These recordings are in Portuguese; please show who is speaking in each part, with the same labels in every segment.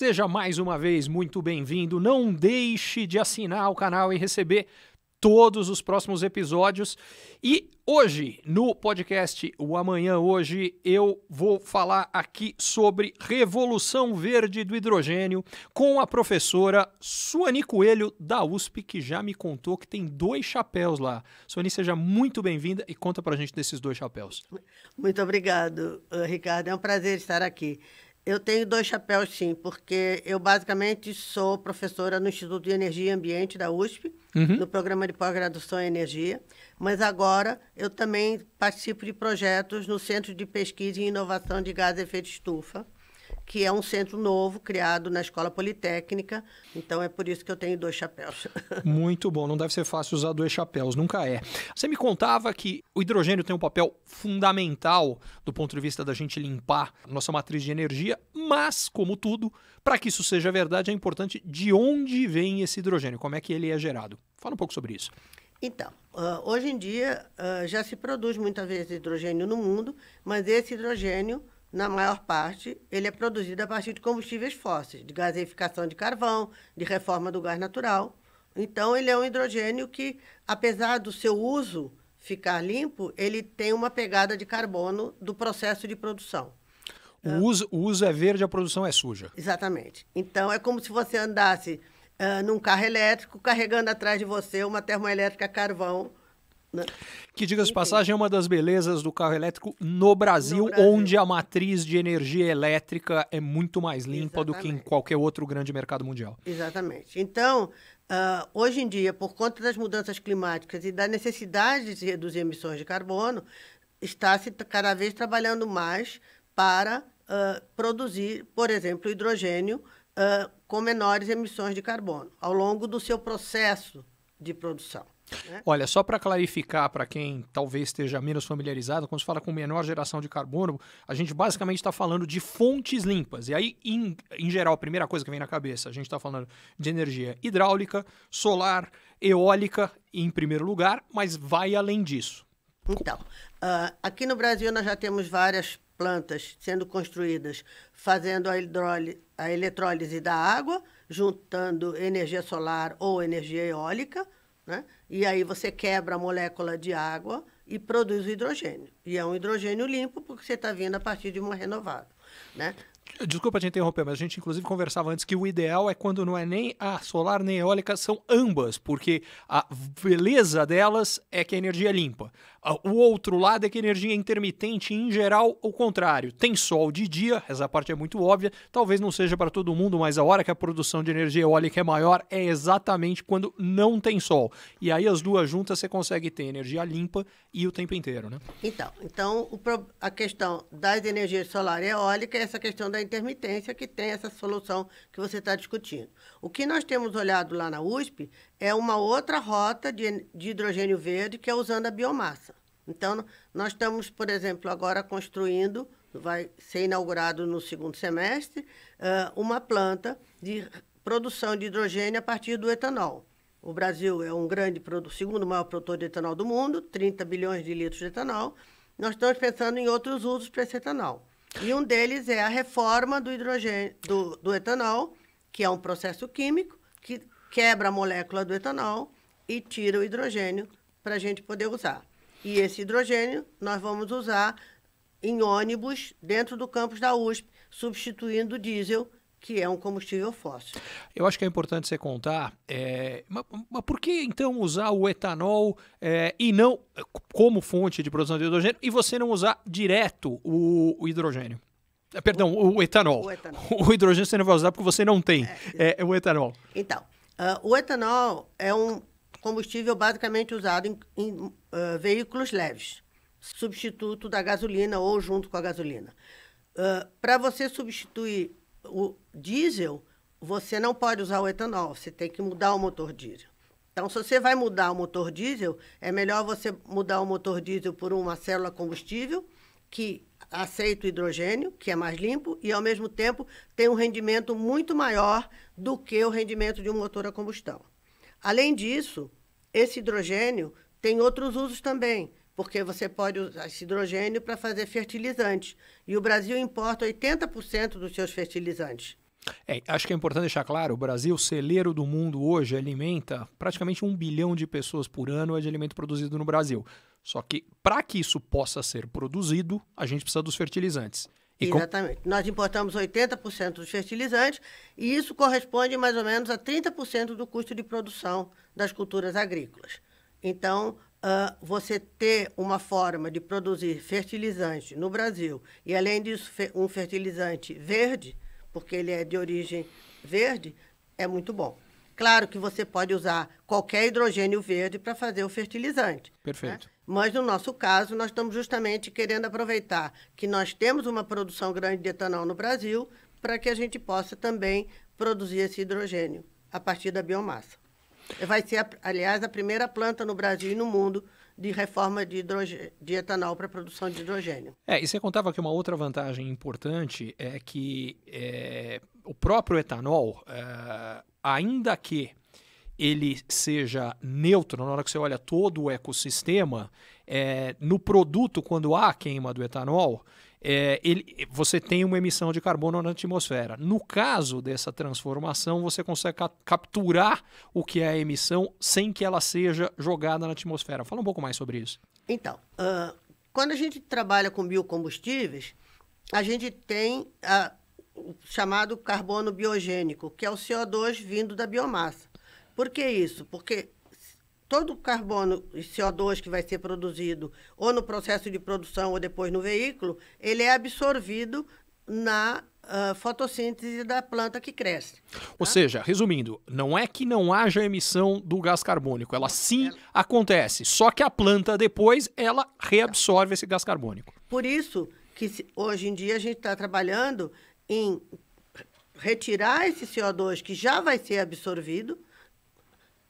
Speaker 1: Seja mais uma vez muito bem-vindo. Não deixe de assinar o canal e receber todos os próximos episódios. E hoje, no podcast O Amanhã Hoje, eu vou falar aqui sobre Revolução Verde do Hidrogênio com a professora Suani Coelho, da USP, que já me contou que tem dois chapéus lá. Suani, seja muito bem-vinda e conta pra gente desses dois chapéus.
Speaker 2: Muito obrigado, eh, Ricardo. É um prazer estar aqui. Eu tenho dois chapéus, sim, porque eu basicamente sou professora no Instituto de Energia e Ambiente da USP, uhum. no programa de pós-graduação em energia, mas agora eu também participo de projetos no Centro de Pesquisa e Inovação de Gás e Efeito Estufa, que é um centro novo criado na Escola Politécnica. Então é por isso que eu tenho dois chapéus.
Speaker 1: Muito bom, não deve ser fácil usar dois chapéus, nunca é. Você me contava que o hidrogênio tem um papel fundamental do ponto de vista da gente limpar nossa matriz de energia, mas, como tudo, para que isso seja verdade, é importante de onde vem esse hidrogênio, como é que ele é gerado. Fala um pouco sobre isso.
Speaker 2: Então, ah, hoje em dia ah, já se produz muitas vezes hidrogênio no mundo, mas esse hidrogênio na maior parte, ele é produzido a partir de combustíveis fósseis, de gaseificação de carvão, de reforma do gás natural. Então, ele é um hidrogênio que, apesar do seu uso ficar limpo, ele tem uma pegada de carbono do processo de produção.
Speaker 1: O, uh, uso, o uso é verde, a produção é suja.
Speaker 2: Exatamente. Então, é como se você andasse uh, num carro elétrico carregando atrás de você uma termoelétrica a carvão
Speaker 1: né? Que, diga-se de passagem, é uma das belezas do carro elétrico no Brasil, no Brasil, onde a matriz de energia elétrica é muito mais limpa Exatamente. do que em qualquer outro grande mercado mundial.
Speaker 2: Exatamente. Então, uh, hoje em dia, por conta das mudanças climáticas e da necessidade de reduzir emissões de carbono, está se cada vez trabalhando mais para uh, produzir, por exemplo, hidrogênio uh, com menores emissões de carbono ao longo do seu processo
Speaker 1: de produção. Né? Olha, só para clarificar para quem talvez esteja menos familiarizado, quando se fala com menor geração de carbono, a gente basicamente está falando de fontes limpas. E aí, em, em geral, a primeira coisa que vem na cabeça, a gente está falando de energia hidráulica, solar, eólica em primeiro lugar, mas vai além disso. Então, uh,
Speaker 2: aqui no Brasil nós já temos várias plantas sendo construídas, fazendo a, a eletrólise da água, juntando energia solar ou energia eólica né? E aí você quebra a molécula de água e produz o hidrogênio. E é um hidrogênio limpo, porque você está vindo a partir de uma renovável. Né?
Speaker 1: Desculpa te interromper, mas a gente inclusive conversava antes que o ideal é quando não é nem a solar nem a eólica, são ambas, porque a beleza delas é que a energia é limpa. Ah, o outro lado é que a energia é intermitente e, em geral, o contrário. Tem sol de dia, essa parte é muito óbvia, talvez não seja para todo mundo, mas a hora que a produção de energia eólica é maior é exatamente quando não tem sol. E aí as duas juntas você consegue ter energia limpa e o tempo inteiro, né?
Speaker 2: Então, então a questão das energias solar e eólica é essa questão da intermitência, que tem essa solução que você está discutindo. O que nós temos olhado lá na USP é uma outra rota de, de hidrogênio verde, que é usando a biomassa. Então, nós estamos, por exemplo, agora construindo vai ser inaugurado no segundo semestre, uma planta de produção de hidrogênio a partir do etanol. O Brasil é um grande produtor, segundo maior produtor de etanol do mundo, 30 bilhões de litros de etanol. Nós estamos pensando em outros usos para esse etanol. E um deles é a reforma do hidrogênio, do, do etanol, que é um processo químico que quebra a molécula do etanol e tira o hidrogênio para a gente poder usar. E esse hidrogênio nós vamos usar em ônibus dentro do campus da USP, substituindo o diesel que é um combustível fóssil.
Speaker 1: Eu acho que é importante você contar, é, mas, mas, por que então usar o etanol é, e não é, como fonte de produção de hidrogênio e você não usar direto o, o hidrogênio? É, perdão, o, o, etanol. o, etanol. O hidrogênio você não vai usar porque você não tem é, é, é o etanol.
Speaker 2: Então, uh, o etanol é um combustível basicamente usado em, em uh, veículos leves, substituto da gasolina ou junto com a gasolina. Uh, ah, Para você substituir o diesel, você não pode usar o etanol, você tem que mudar o motor diesel. Então, se você vai mudar o motor diesel, é melhor você mudar o motor diesel por uma célula combustível que aceita o hidrogênio, que é mais limpo, e ao mesmo tempo tem um rendimento muito maior do que o rendimento de um motor a combustão. Além disso, esse hidrogênio tem outros usos também porque você pode usar esse hidrogênio para fazer fertilizantes. E o Brasil importa 80% dos seus
Speaker 1: fertilizantes. É, acho que é importante deixar claro: o Brasil, celeiro do mundo hoje, alimenta praticamente um bilhão de pessoas por ano de alimento produzido no Brasil. Só que para que isso possa ser produzido, a gente precisa dos fertilizantes. E Exatamente.
Speaker 2: Com... Nós importamos 80% dos fertilizantes e isso corresponde mais ou menos a 30% do custo de produção das culturas agrícolas. Então, uh, você ter uma forma de produzir fertilizante no Brasil e, além disso, um fertilizante verde, porque ele é de origem verde, é muito bom. Claro que você pode usar qualquer hidrogênio verde para fazer o fertilizante.
Speaker 1: Né? Perfeito. Né?
Speaker 2: Mas no nosso caso, nós estamos justamente querendo aproveitar que nós temos uma produção grande de etanol no Brasil para que a gente possa também produzir esse hidrogênio a partir da biomassa. Vai ser, aliás, a primeira planta no Brasil e no mundo de reforma de, de etanol para produção de hidrogênio.
Speaker 1: É, e você contava que uma outra vantagem importante é que é, o próprio etanol, é, ainda que ele seja neutro, na hora que você olha todo o ecossistema, é, no produto, quando há queima do etanol, é, ele, você tem uma emissão de carbono na atmosfera. No caso dessa transformação, você consegue ca capturar o que é a emissão sem que ela seja jogada na atmosfera. Fala um pouco mais sobre isso. Então,
Speaker 2: uh, quando a gente trabalha com biocombustíveis, a gente tem uh, o chamado carbono biogênico, que é o CO2 vindo da biomassa. Por que isso? Porque todo o carbono e CO2 que vai ser produzido ou no processo de produção ou depois no veículo, ele é absorvido na uh, fotossíntese da planta que cresce.
Speaker 1: Tá? Ou seja, resumindo, não é que não haja emissão do gás carbônico, ela sim ela... acontece, só que a planta depois ela reabsorve esse gás carbônico.
Speaker 2: Por isso que hoje em dia a gente está trabalhando em retirar esse CO2 que já vai ser absorvido,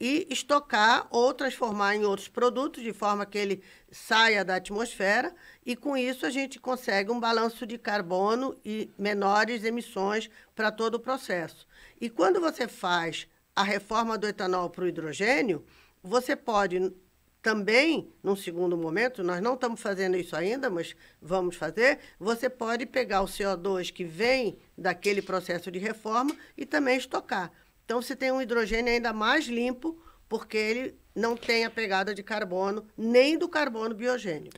Speaker 2: e estocar ou transformar em outros produtos, de forma que ele saia da atmosfera, e com isso a gente consegue um balanço de carbono e menores emissões para todo o processo. E quando você faz a reforma do etanol para o hidrogênio, você pode também, num segundo momento, nós não estamos fazendo isso ainda, mas vamos fazer, você pode pegar o CO2 que vem daquele processo de reforma e também estocar. Então você tem um hidrogênio ainda mais limpo, porque ele não tem a pegada de carbono, nem do carbono biogênio.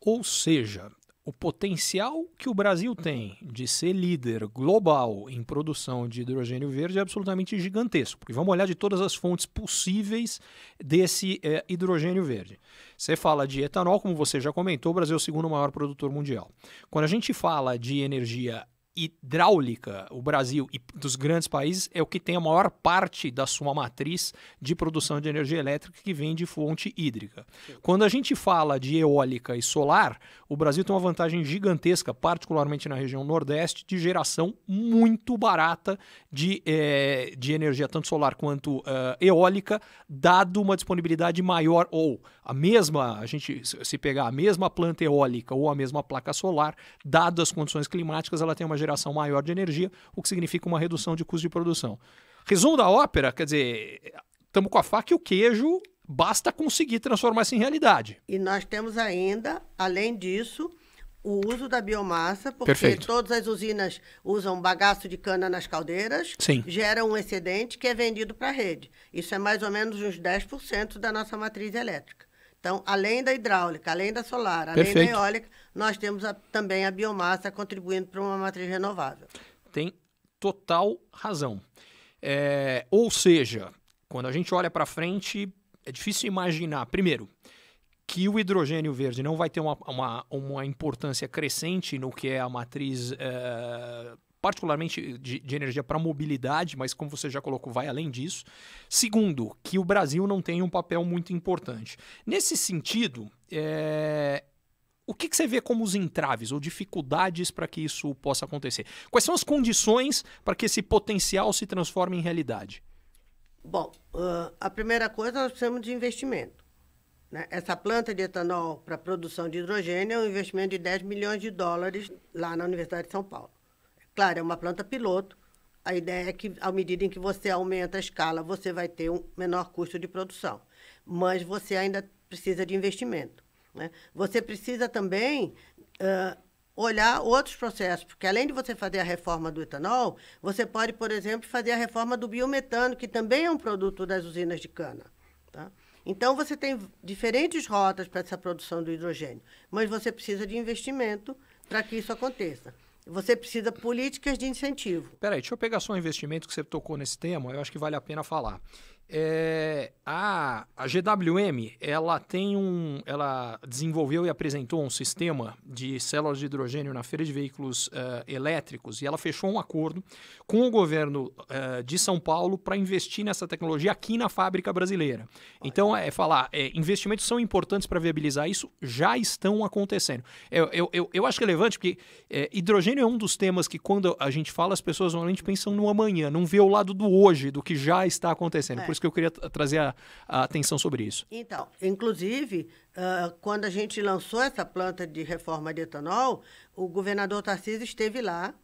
Speaker 1: Ou seja, o potencial que o Brasil tem de ser líder global em produção de hidrogênio verde é absolutamente gigantesco. Porque vamos olhar de todas as fontes possíveis desse é, hidrogênio verde. Você fala de etanol, como você já comentou, o Brasil é o segundo maior produtor mundial. Quando a gente fala de energia hidráulica, o Brasil e dos grandes países é o que tem a maior parte da sua matriz de produção de energia elétrica que vem de fonte hídrica. Quando a gente fala de eólica e solar, o Brasil tem uma vantagem gigantesca, particularmente na região Nordeste, de geração muito barata de, é, de energia, tanto solar quanto uh, eólica, dado uma disponibilidade maior ou a mesma, a gente se pegar a mesma planta eólica ou a mesma placa solar, dadas as condições climáticas, ela tem uma geração geração maior de energia, o que significa uma redução de custo de produção. Resumo da ópera, quer dizer, estamos com a faca e o queijo, basta conseguir transformar isso em realidade.
Speaker 2: E nós temos ainda, além disso, o uso da biomassa, porque Perfeito. todas as usinas usam bagaço de cana nas caldeiras, Sim. geram um excedente que é vendido para a rede. Isso é mais ou menos uns 10% da nossa matriz elétrica. Então, além da hidráulica, além da solar, além Perfeito. da eólica, nós temos a, também a biomassa contribuindo para uma matriz renovável.
Speaker 1: Tem total razão. É, ou seja, quando a gente olha para frente, é difícil imaginar, primeiro, que o hidrogênio verde não vai ter uma, uma, uma importância crescente no que é a matriz é, particularmente de, de energia para mobilidade, mas como você já colocou, vai além disso. Segundo, que o Brasil não tem um papel muito importante. Nesse sentido, é, o que, que, você vê como os entraves ou dificuldades para que isso possa acontecer? Quais são as condições para que esse potencial se transforme em realidade?
Speaker 2: Bom, uh, a primeira coisa nós precisamos de investimento. Né? Essa planta de etanol para produção de hidrogênio é um investimento de 10 milhões de dólares lá na Universidade de São Paulo. Claro, é uma planta piloto. A ideia é que, à medida em que você aumenta a escala, você vai ter um menor custo de produção. Mas você ainda precisa de investimento. Né? Você precisa também uh, olhar outros processos, porque além de você fazer a reforma do etanol, você pode, por exemplo, fazer a reforma do biometano, que também é um produto das usinas de cana. Tá? Então, você tem diferentes rotas para essa produção do hidrogênio, mas você precisa
Speaker 1: de investimento para que isso aconteça. Você precisa de políticas de incentivo. Peraí, deixa eu pegar só um investimento que você tocou nesse tema, eu acho que vale a pena falar. É, a, a GWM ela tem um, ela desenvolveu e apresentou um sistema de células de hidrogênio na feira de veículos uh, elétricos e ela fechou um acordo com o governo uh, de São Paulo para investir nessa tecnologia aqui na fábrica brasileira. Então é falar, é, investimentos são importantes para viabilizar isso, já estão acontecendo. Eu, eu, eu, eu acho relevante porque é, hidrogênio é um dos temas que quando a gente fala as pessoas normalmente pensam no amanhã, não vê o lado do hoje, do que já está acontecendo. É. Por isso que eu queria trazer a, a, atenção sobre isso.
Speaker 2: Então, inclusive, uh, quando a gente lançou essa planta de reforma de etanol, o governador Tarcísio esteve lá,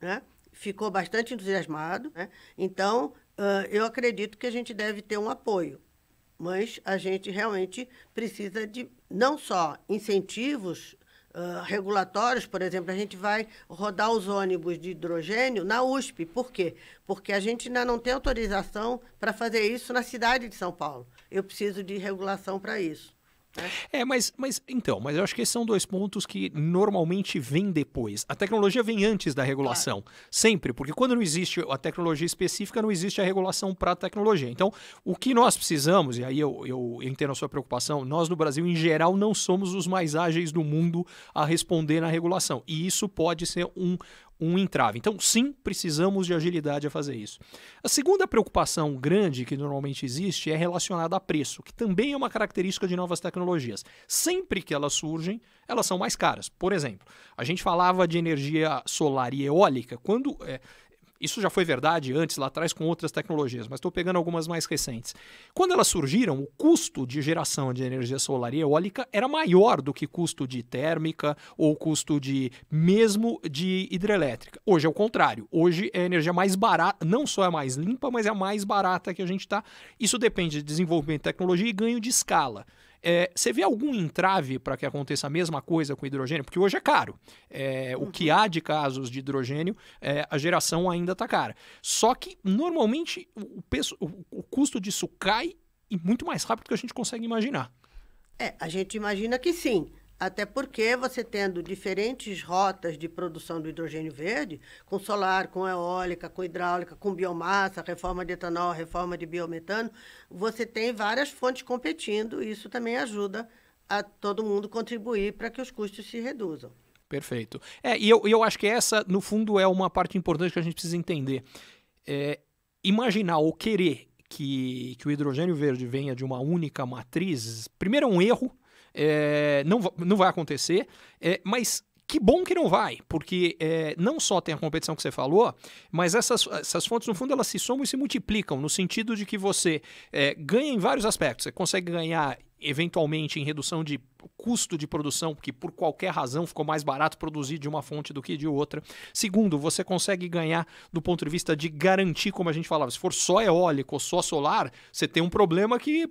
Speaker 2: né? ficou bastante entusiasmado. Né? Então, uh, eu acredito que a gente deve ter um apoio, mas a gente realmente precisa de não só incentivos regulatórios, por exemplo, a gente vai rodar os ônibus de hidrogênio na USP. Por quê? Porque a gente ainda não tem autorização para fazer isso na cidade de São Paulo. Eu preciso de regulação para isso.
Speaker 1: Né? É, mas, mas então, mas eu acho que esses são dois pontos que normalmente vêm depois. A tecnologia vem antes da regulação, claro. sempre, porque quando não existe a tecnologia específica, não existe a regulação para a tecnologia. Então, o que nós precisamos, e aí eu, eu, eu, entendo a sua preocupação, nós no Brasil, em geral, não somos os mais ágeis do mundo a responder na regulação. E isso pode ser um, um entrave. Então, sim, precisamos de agilidade a fazer isso. A segunda preocupação grande que normalmente existe é relacionada a preço, que também é uma característica de novas tecnologias. Sempre que elas surgem, elas são mais caras. Por exemplo, a gente falava de energia solar e eólica quando é, isso já foi verdade antes, lá atrás, com outras tecnologias, mas estou pegando algumas mais recentes. Quando elas surgiram, o custo de geração de energia solar e eólica era maior do que custo de térmica ou custo de mesmo de hidrelétrica. Hoje é o contrário. Hoje é a energia mais barata, não só é mais limpa, mas é a mais barata que a gente está. Isso depende de desenvolvimento de tecnologia e ganho de escala. É, você vê algum entrave para que aconteça a mesma coisa com hidrogênio? Porque hoje é caro. É, uhum. O que uhum. há de casos de hidrogênio, é, a geração ainda está cara. Só que, normalmente, o, peso, o, o custo disso cai e muito mais rápido do que a gente consegue imaginar. É, a gente imagina que sim. Até porque você
Speaker 2: tendo diferentes rotas de produção do hidrogênio verde, com solar, com eólica, com hidráulica, com biomassa, reforma de etanol, reforma de biometano, você tem várias fontes competindo e isso também ajuda a todo mundo contribuir para que os custos se reduzam.
Speaker 1: Perfeito. É, e eu, eu acho que essa, no fundo, é uma parte importante que a gente precisa entender. É, imaginar ou querer que, que o hidrogênio verde venha de uma única matriz, primeiro é um erro, é, não, não vai acontecer, é, mas que bom que não vai, porque é, não só tem a competição que você falou, mas essas, essas fontes, no fundo, elas se somam e se multiplicam, no sentido de que você é, ganha em vários aspectos. Você consegue ganhar, eventualmente, em redução de custo de produção, porque por qualquer razão ficou mais barato produzir de uma fonte do que de outra. Segundo, você consegue ganhar do ponto de vista de garantir, como a gente falava, se for só eólico ou só solar, você tem um problema que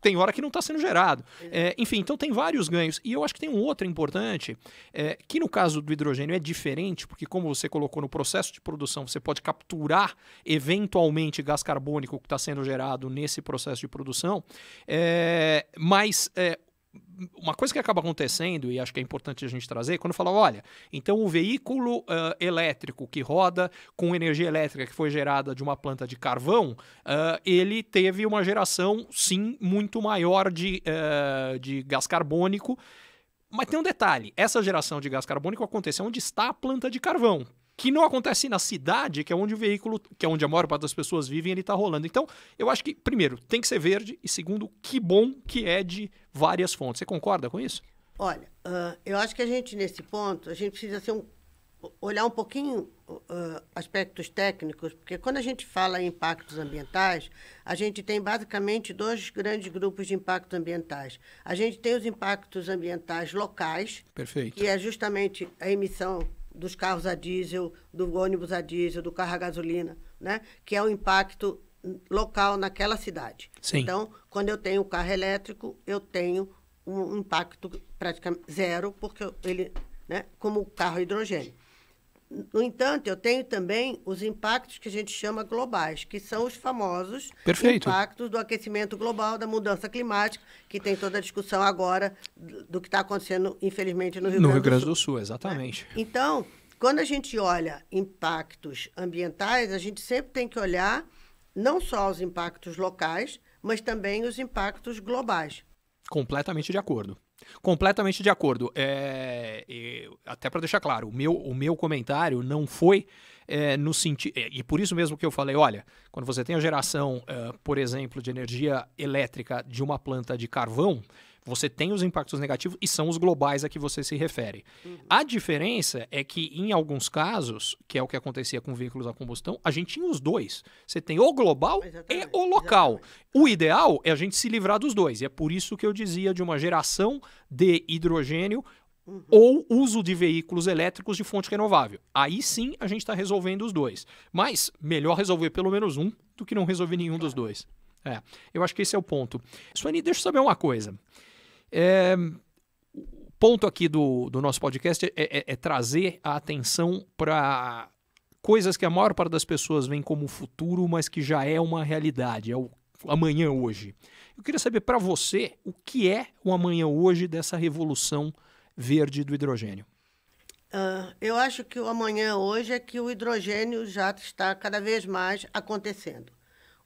Speaker 1: tem hora que não está sendo gerado. É, enfim, então tem vários ganhos. E eu acho que tem um outro importante, é, que no caso do hidrogênio é diferente, porque como você colocou no processo de produção, você pode capturar eventualmente gás carbônico que está sendo gerado nesse processo de produção, é, mas é, uma coisa que acaba acontecendo, e acho que é importante a gente trazer, quando fala, olha, então o veículo uh, elétrico que roda com energia elétrica que foi gerada de uma planta de carvão, uh, ele teve uma geração, sim, muito maior de, uh, de gás carbônico. Mas tem um detalhe: essa geração de gás carbônico aconteceu onde está a planta de carvão que não acontece na cidade, que é onde o veículo, que é onde a maior parte das pessoas vivem, ele está rolando. Então, eu acho que, primeiro, tem que ser verde, e segundo, que bom que é de várias fontes. Você concorda com isso?
Speaker 2: Olha, uh, eu acho que a gente, nesse ponto, a gente precisa ser um, olhar um pouquinho uh, aspectos técnicos, porque quando a gente fala em impactos ambientais, a gente tem basicamente dois grandes grupos de impactos ambientais. A gente tem os impactos ambientais locais, Perfeito. que é justamente a emissão dos carros a diesel, do ônibus a diesel, do carro a gasolina, né? Que é o impacto local naquela cidade. Sim. Então, quando eu tenho o carro elétrico, eu tenho um impacto praticamente zero, porque ele, né, como o carro hidrogênio. No entanto, eu tenho também os impactos que a gente chama globais, que são os famosos Perfeito. impactos do aquecimento global, da mudança climática, que tem toda a discussão agora do que está acontecendo, infelizmente, no Rio, no Grande, Rio do Grande do
Speaker 1: Sul. Sul exatamente.
Speaker 2: É. Então, quando a gente olha impactos ambientais, a gente sempre tem que olhar não só os impactos locais, mas também os impactos globais.
Speaker 1: Completamente de acordo. Completamente de acordo. É, até para deixar claro, o meu, o meu comentário não foi é, no sentido. É, e por isso mesmo que eu falei: olha, quando você tem a geração, por exemplo, de energia elétrica de uma planta de carvão, você tem os impactos negativos e são os globais a que você se refere. Uhum. A diferença é que, em alguns casos, que é o que acontecia com veículos a combustão, a gente tinha os dois. Você tem o global Exatamente. e o local. Exatamente. O ideal é a gente se livrar dos dois. E é por isso que eu dizia de uma geração de hidrogênio Uhum. ou uso de veículos elétricos de fonte renovável. Aí sim a gente está resolvendo os dois. Mas melhor resolver pelo menos um do que não resolver nenhum claro. dos dois. É, eu acho que esse é o ponto. Suani, deixa eu saber uma coisa. É, o ponto aqui do, do nosso podcast é, é, é trazer a atenção para coisas que a maior parte das pessoas vem como futuro, mas que já é uma realidade, é o amanhã hoje. Eu queria saber para você o que é o amanhã hoje dessa revolução verde do hidrogênio.
Speaker 2: Uh, eu acho que o amanhã hoje é que o hidrogênio já está cada vez mais acontecendo.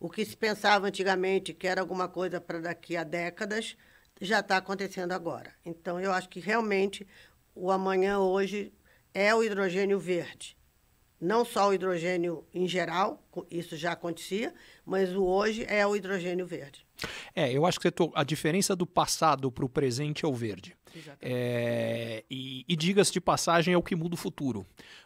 Speaker 2: O que se pensava antigamente que era alguma coisa para daqui a décadas, já está acontecendo agora. Então, eu acho que realmente o amanhã hoje é o hidrogênio verde. Não só o hidrogênio em geral, isso já acontecia, mas o hoje é o hidrogênio verde.
Speaker 1: É, eu acho que tô, a diferença do passado para o presente é o verde. É, e, e diga-se de passagem, é o que muda o futuro.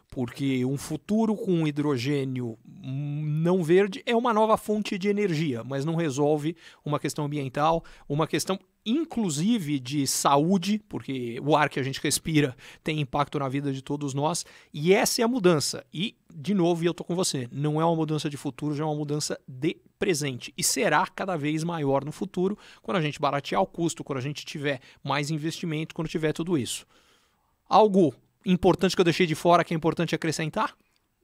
Speaker 1: Porque um futuro com hidrogênio hum, não verde é uma nova fonte de energia, mas não resolve uma questão ambiental, uma questão inclusive de saúde, porque o ar que a gente respira tem impacto na vida de todos nós, e essa é a mudança. E, de novo, eu estou com você, não é uma mudança de futuro, já é uma mudança de presente e será cada vez maior no futuro, quando a gente baratear o custo, quando a gente tiver mais investimento, quando tiver tudo isso. Algo importante que eu deixei de fora que é importante acrescentar?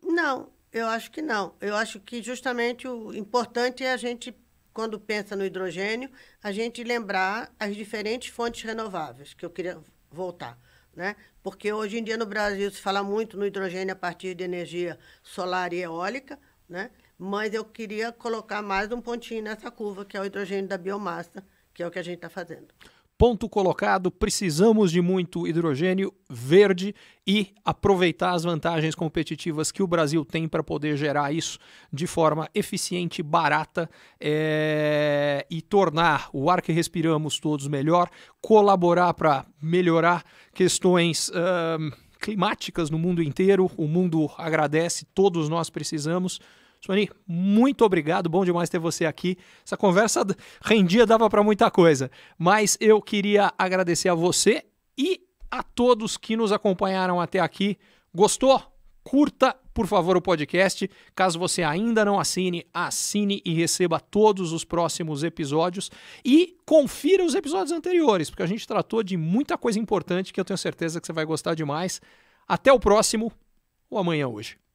Speaker 2: Não, eu acho que não. Eu acho que justamente o importante é a gente quando pensa no hidrogênio, a gente lembrar as diferentes fontes renováveis, que eu queria voltar. Né? Porque hoje em dia no Brasil se fala muito no hidrogênio a partir de energia solar e eólica, né? mas eu queria colocar mais um pontinho nessa curva, que é o hidrogênio da biomassa, que é o que a gente está fazendo.
Speaker 1: Ponto colocado, precisamos de muito hidrogênio verde e aproveitar as vantagens competitivas que o Brasil tem para poder gerar isso de forma eficiente, barata é... e tornar o ar que respiramos todos melhor, colaborar para melhorar questões. Uh, climáticas no mundo inteiro, o mundo agradece, todos nós precisamos. Soni, muito obrigado, bom demais ter você aqui. Essa conversa rendia, dava para muita coisa, mas eu queria agradecer a você e a todos que nos acompanharam até aqui. Gostou? Curta, por favor, o podcast. Caso você ainda não assine, assine e receba todos os próximos episódios. E confira os episódios anteriores, porque a gente tratou de muita coisa importante que eu tenho certeza que você vai gostar demais. Até o próximo, ou amanhã hoje.